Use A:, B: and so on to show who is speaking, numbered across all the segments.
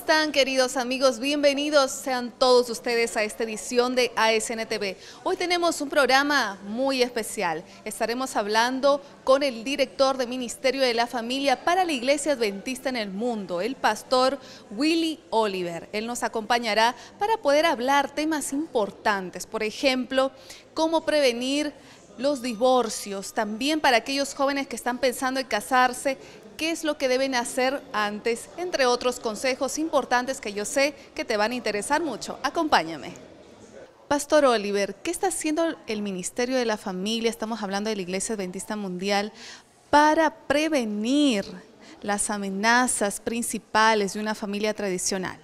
A: están queridos amigos? Bienvenidos sean todos ustedes a esta edición de ASNTV. Hoy tenemos un programa muy especial. Estaremos hablando con el director de Ministerio de la Familia para la Iglesia Adventista en el Mundo, el pastor Willy Oliver. Él nos acompañará para poder hablar temas importantes, por ejemplo, cómo prevenir los divorcios, también para aquellos jóvenes que están pensando en casarse, qué es lo que deben hacer antes, entre otros consejos importantes que yo sé que te van a interesar mucho. Acompáñame. Pastor Oliver, ¿qué está haciendo el Ministerio de la Familia? Estamos hablando de la Iglesia Adventista Mundial para prevenir las amenazas principales de una familia tradicional.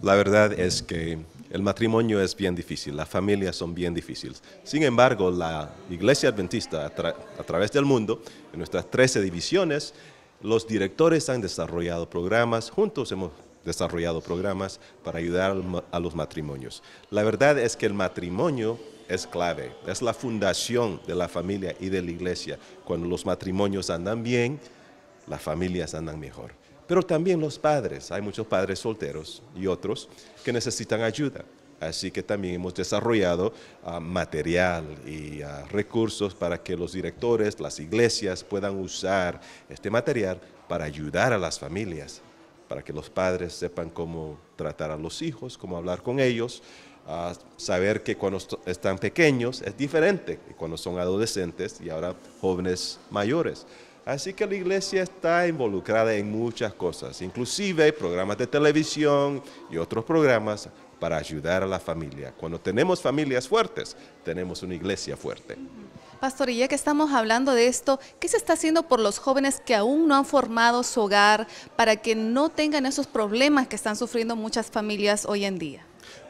B: La verdad es que el matrimonio es bien difícil, las familias son bien difíciles. Sin embargo, la Iglesia Adventista a, través del mundo, en nuestras 13 divisiones, los directores han desarrollado programas, juntos hemos desarrollado programas para ayudar a los matrimonios. La verdad es que el matrimonio es clave, es la fundación de la familia y de la iglesia. Cuando los matrimonios andan bien, las familias andan mejor. Pero también los padres, hay muchos padres solteros y otros que necesitan ayuda. Así que también hemos desarrollado ah, material y ah, recursos para que los directores, las iglesias puedan usar este material para ayudar a las familias, para que los padres sepan cómo tratar a los hijos, cómo hablar con ellos, ah, saber que cuando están pequeños es diferente que cuando son adolescentes y ahora jóvenes mayores. Así que la iglesia está involucrada en muchas cosas, inclusive programas de televisión y otros programas para ayudar a la familia. Cuando tenemos familias fuertes, tenemos una iglesia fuerte.
A: Pastor, y ya que estamos hablando de esto, ¿qué se está haciendo por los jóvenes que aún no han formado su hogar para que no tengan esos problemas que están sufriendo muchas familias hoy en día?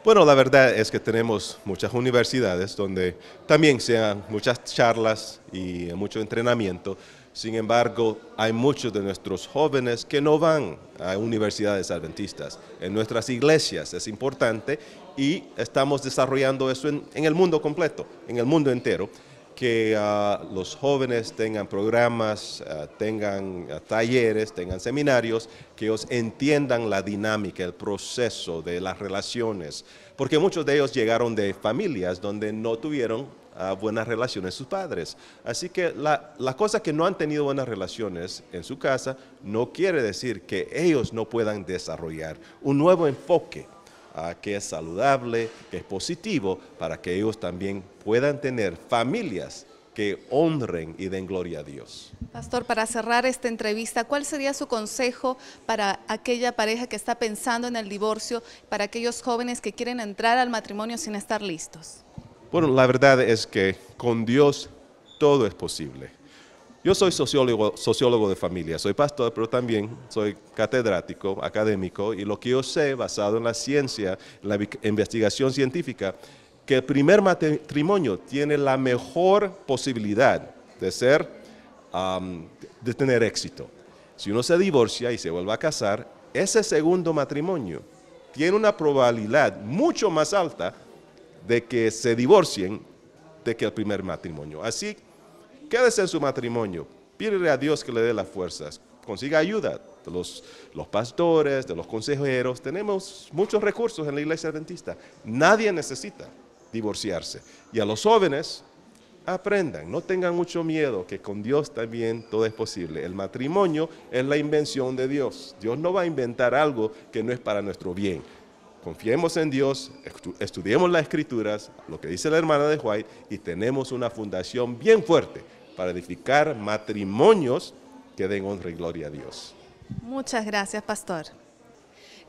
B: Bueno, la verdad es que tenemos muchas universidades donde también se dan muchas charlas y mucho entrenamiento sin embargo, hay muchos de nuestros jóvenes que no van a universidades adventistas. En nuestras iglesias es importante y estamos desarrollando eso en, el mundo completo, en el mundo entero, que ah, los jóvenes tengan programas, ah, tengan ah, talleres, tengan seminarios, que ellos entiendan la dinámica, el proceso de las relaciones, porque muchos de ellos llegaron de familias donde no tuvieron buenas relaciones sus padres. Así que la, la, cosa que no han tenido buenas relaciones en su casa no quiere decir que ellos no puedan desarrollar un nuevo enfoque ah, que es saludable, que es positivo, para que ellos también puedan tener familias que honren y den gloria a Dios.
A: Pastor, para cerrar esta entrevista, ¿cuál sería su consejo para aquella pareja que está pensando en el divorcio, para aquellos jóvenes que quieren entrar al matrimonio sin estar listos?
B: Bueno, la verdad es que con Dios todo es posible. Yo soy sociólogo, sociólogo de familia, soy pastor, pero también soy catedrático, académico, y lo que yo sé, basado en la ciencia, en la investigación científica, que el primer matrimonio tiene la mejor posibilidad de ser, de tener éxito. Si uno se divorcia y se vuelve a casar, ese segundo matrimonio tiene una probabilidad mucho más alta de que se divorcien de que el primer matrimonio. Así, quédese en su matrimonio, pídele a Dios que le dé las fuerzas, consiga ayuda de los, los pastores, de los consejeros. Tenemos muchos recursos en la iglesia adventista. Nadie necesita divorciarse. Y a los jóvenes, aprendan, no tengan mucho miedo, que con Dios también todo es posible. El matrimonio es la invención de Dios. Dios no va a inventar algo que no es para nuestro bien confiemos en Dios, estudiemos las escrituras, lo que dice la hermana de White, y tenemos una fundación bien fuerte para edificar matrimonios que den honra y gloria a Dios.
A: Muchas gracias, pastor.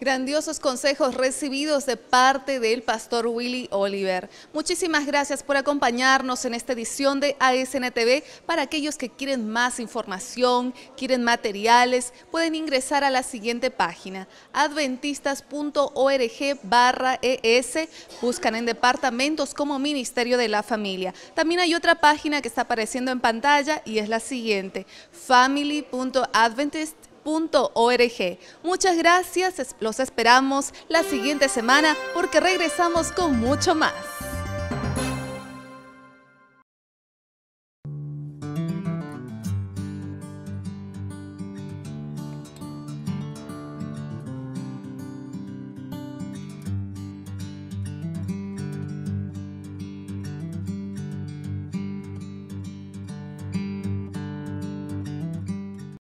A: Grandiosos consejos recibidos de parte del pastor Willy Oliver. Muchísimas gracias por acompañarnos en esta edición de ASNTV. Para aquellos que quieren más información, quieren materiales, pueden ingresar a la siguiente página, adventistas.org barra ES. Buscan en departamentos como Ministerio de la Familia. También hay otra página que está apareciendo en pantalla y es la siguiente, family.adventist.org Muchas gracias, los esperamos la siguiente semana porque regresamos con mucho más.